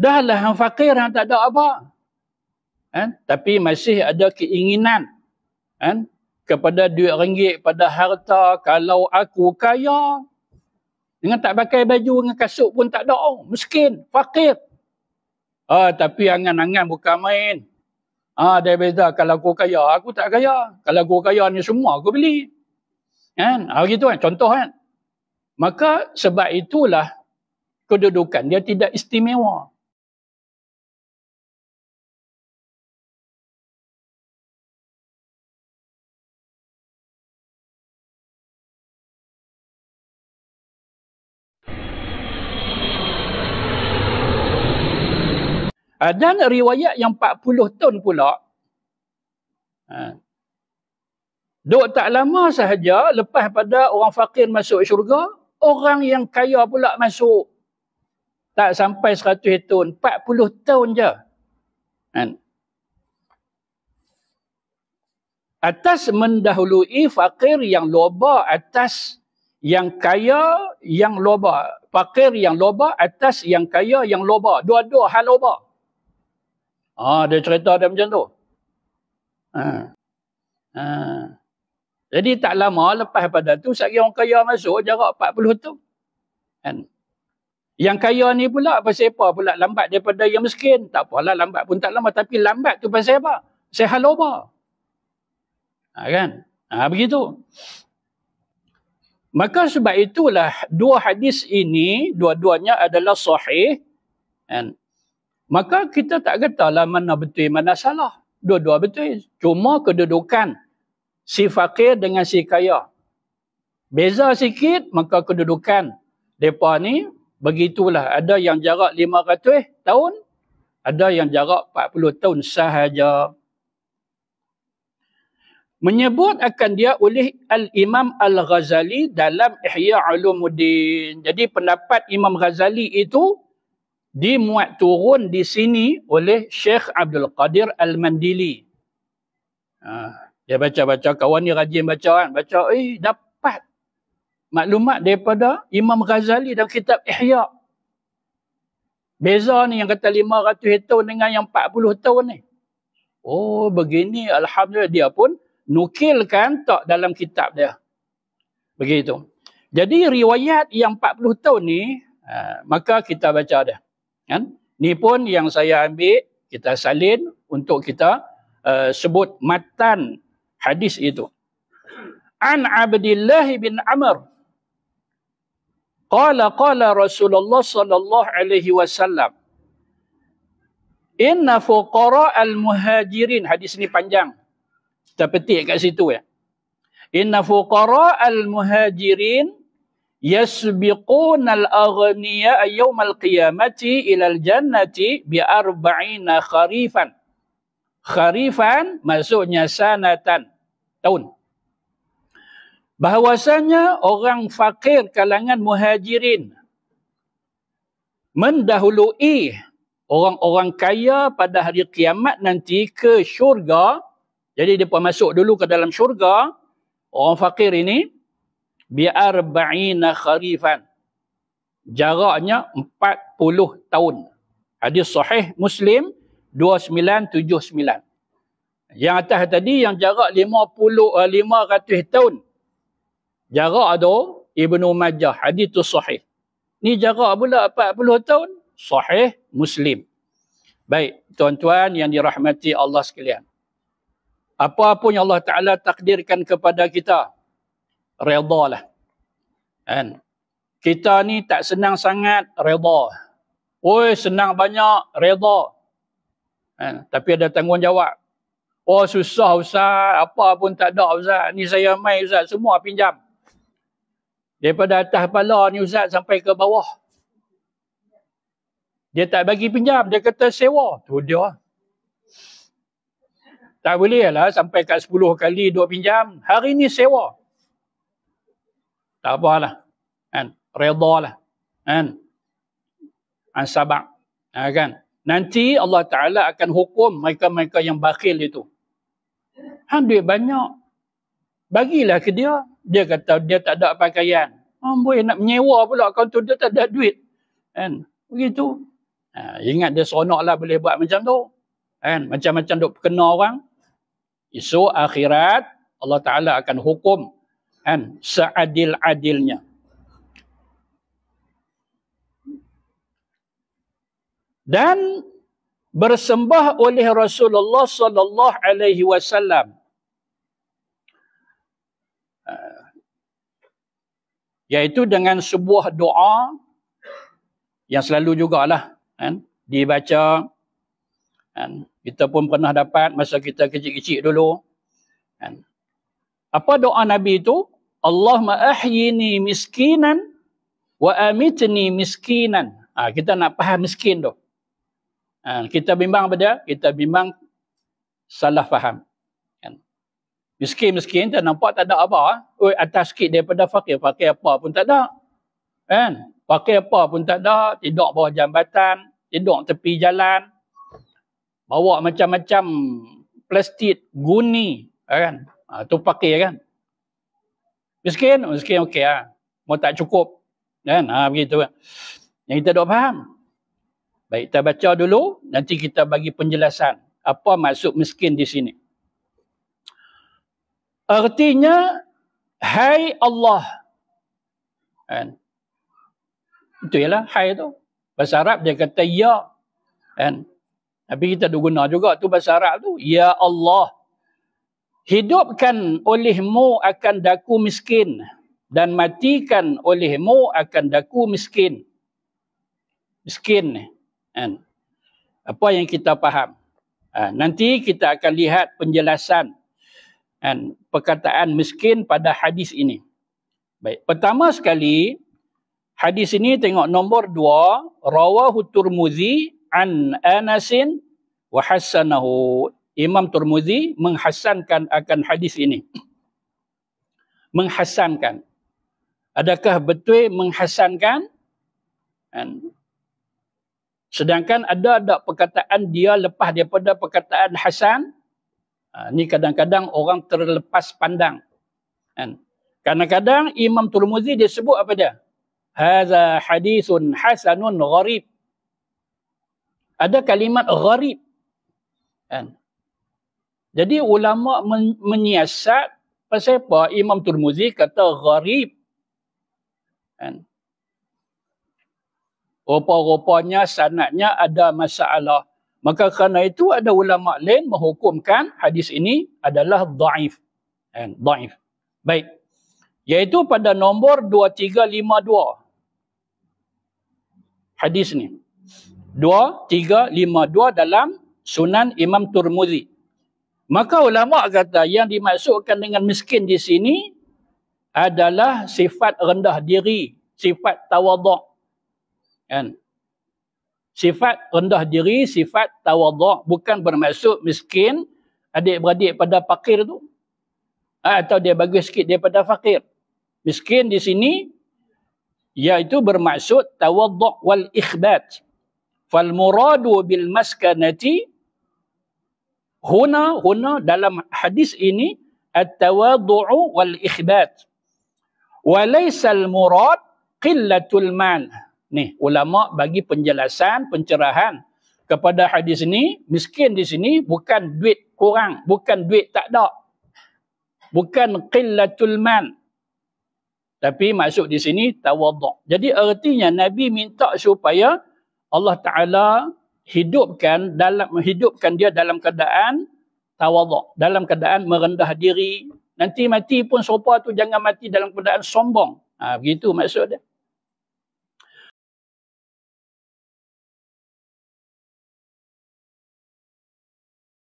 Dahlah hang fakir hang tak ada apa. Kan? Tapi masih ada keinginan. Kan? Kepada duit ringgit, pada harta, kalau aku kaya. Dengan tak pakai baju, dengan kasut pun tak ada. Oh, miskin, fakir. Ah, tapi angan-angan bukan main. Ah, dia beza. Kalau aku kaya, aku tak kaya. Kalau aku kaya ni semua aku beli. Kan? Ah, begitu kan? Contoh kan? Maka sebab itulah kedudukan dia tidak istimewa. Ah, dan riwayat yang 40 tahun pula ha, duk tak lama sahaja lepas pada orang fakir masuk syurga orang yang kaya pula masuk tak sampai 100 tahun 40 tahun je ha, atas mendahului fakir yang loba atas yang kaya yang loba fakir yang loba atas yang kaya yang loba dua-dua hal loba Ha, dia cerita dia macam tu. Ha. Ha. Jadi tak lama lepas pada tu, sekali orang kaya masuk jarak 40 tu. Kan? Yang kaya ni pula pasal apa pula lambat daripada yang miskin. Tak apalah lambat pun tak lama. Tapi lambat tu pasal apa? Saya haloba. Ha, kan? Ha, begitu. Maka sebab itulah dua hadis ini, dua-duanya adalah sahih. Kan? Maka kita tak katalah mana betul mana salah. Dua-dua betul. Cuma kedudukan si fakir dengan si kaya. Beza sikit maka kedudukan mereka ni begitulah. Ada yang jarak 500 tahun. Ada yang jarak 40 tahun sahaja. Menyebut akan dia oleh Al-Imam Al-Ghazali dalam Ihya Ulumuddin. Jadi pendapat Imam Ghazali itu dimuat turun di sini oleh Sheikh Abdul Qadir Al-Mandili. Ha, dia baca-baca, kawan ni rajin baca kan. Baca, eh dapat maklumat daripada Imam Ghazali dalam kitab Ihya. Beza ni yang kata 500 tahun dengan yang 40 tahun ni. Oh begini, Alhamdulillah dia pun nukilkan tak dalam kitab dia. Begitu. Jadi riwayat yang 40 tahun ni, ha, maka kita baca dia. Kan? Ni pun yang saya ambil, kita salin untuk kita uh, sebut matan hadis itu. An Abdullah bin Amr. Qala qala Rasulullah sallallahu alaihi wasallam. Inna fuqara al-muhajirin. Hadis ni panjang. Kita petik kat situ ya. Inna fuqara al-muhajirin yasbiqun al-aghniya yawm al-qiyamati ila al-jannati bi arba'ina kharifan. Kharifan maksudnya sanatan tahun. Bahwasanya orang fakir kalangan muhajirin mendahului orang-orang kaya pada hari kiamat nanti ke syurga. Jadi mereka masuk dulu ke dalam syurga. Orang fakir ini bi'arba'ina kharifan. Jaraknya 40 tahun. Hadis sahih Muslim 2979. Yang atas tadi yang jarak 50 500 eh, tahun. Jarak tu Ibnu Majah hadis tu sahih. Ni jarak pula 40 tahun sahih Muslim. Baik, tuan-tuan yang dirahmati Allah sekalian. Apa pun yang Allah Ta'ala takdirkan kepada kita, redha lah. Kan? Kita ni tak senang sangat, redha. Oi, senang banyak, redha. Kan? Tapi ada tanggungjawab. Oh, susah Ustaz, apa pun tak ada Ustaz. Ni saya mai Ustaz, semua pinjam. Daripada atas kepala ni Ustaz sampai ke bawah. Dia tak bagi pinjam, dia kata sewa. Tu dia. Tak boleh lah sampai kat 10 kali dua pinjam. Hari ni sewa tak apalah kan redalah kan an sabak ha, kan nanti Allah taala akan hukum mereka-mereka yang bakhil itu hang duit banyak bagilah ke dia dia kata dia tak ada pakaian amboi ha, nak menyewa pula kau tu dia tak ada duit kan begitu ha, ingat dia seronoklah boleh buat macam tu kan macam-macam duk kena orang esok akhirat Allah taala akan hukum kan seadil-adilnya dan bersembah oleh Rasulullah sallallahu alaihi wasallam yaitu eh, dengan sebuah doa yang selalu jugalah kan dibaca kan kita pun pernah dapat masa kita kecil-kecil dulu kan apa doa Nabi itu? Allahumma ahyini miskinan wa amitni miskinan. Ha, kita nak faham miskin tu. Ha, kita bimbang apa dia? Kita bimbang salah faham. Miskin-miskin tak nampak tak ada apa. Ah. Oi, atas sikit daripada fakir. Fakir apa pun tak ada. Kan? Pakai apa pun tak ada. Tidur bawah jambatan. Tidur tepi jalan. Bawa macam-macam plastik guni. Kan? Ha, tu pakai kan. Miskin, miskin okey lah. Ha. Mau tak cukup. Kan? Ha, begitu kan. Yang kita dah faham. Baik, kita baca dulu. Nanti kita bagi penjelasan. Apa maksud miskin di sini. Artinya, Hai Allah. Kan? Itu ialah hai tu. Bahasa Arab dia kata ya. Kan? Tapi kita guna juga tu bahasa Arab tu. Ya Allah. Hidupkan olehmu akan daku miskin dan matikan olehmu akan daku miskin. Miskin kan. Apa yang kita faham? Ha, nanti kita akan lihat penjelasan kan perkataan miskin pada hadis ini. Baik, pertama sekali hadis ini tengok nombor dua. rawahu Turmuzi an Anasin wa hasanahu Imam Turmuzi menghasankan akan hadis ini. Menghasankan. Adakah betul menghasankan? And sedangkan ada ada perkataan dia lepas daripada perkataan hasan ha, ni kadang-kadang orang terlepas pandang kan kadang-kadang imam turmuzi dia sebut apa dia hadza hadisun hasanun gharib ada kalimat gharib kan jadi ulama men- menyiasat pasal apa? Imam Turmuzi kata gharib. Kan? Rupa-rupanya sanatnya ada masalah. Maka kerana itu ada ulama lain menghukumkan hadis ini adalah daif. Kan? Daif. Baik. yaitu pada nombor 2352. Hadis ni. dua dalam sunan Imam Turmuzi. Maka ulama kata yang dimaksudkan dengan miskin di sini adalah sifat rendah diri, sifat tawaduk. Kan? Sifat rendah diri, sifat tawaduk bukan bermaksud miskin adik-beradik pada fakir tu. Ha, atau dia bagus sikit daripada fakir. Miskin di sini iaitu bermaksud tawaduk wal ikhbat. Fal muradu bil maskanati Huna, huna dalam hadis ini at-tawadhu wal ikhbat. Wa laysa al-murad qillatul man? Nih, ulama bagi penjelasan, pencerahan kepada hadis ini, miskin di sini bukan duit kurang, bukan duit tak ada. Bukan qillatul man. Tapi masuk di sini tawadhu. Jadi artinya Nabi minta supaya Allah Ta'ala hidupkan dalam menghidupkan dia dalam keadaan tawaduk, dalam keadaan merendah diri. Nanti mati pun sopa tu jangan mati dalam keadaan sombong. Ha, begitu maksud dia.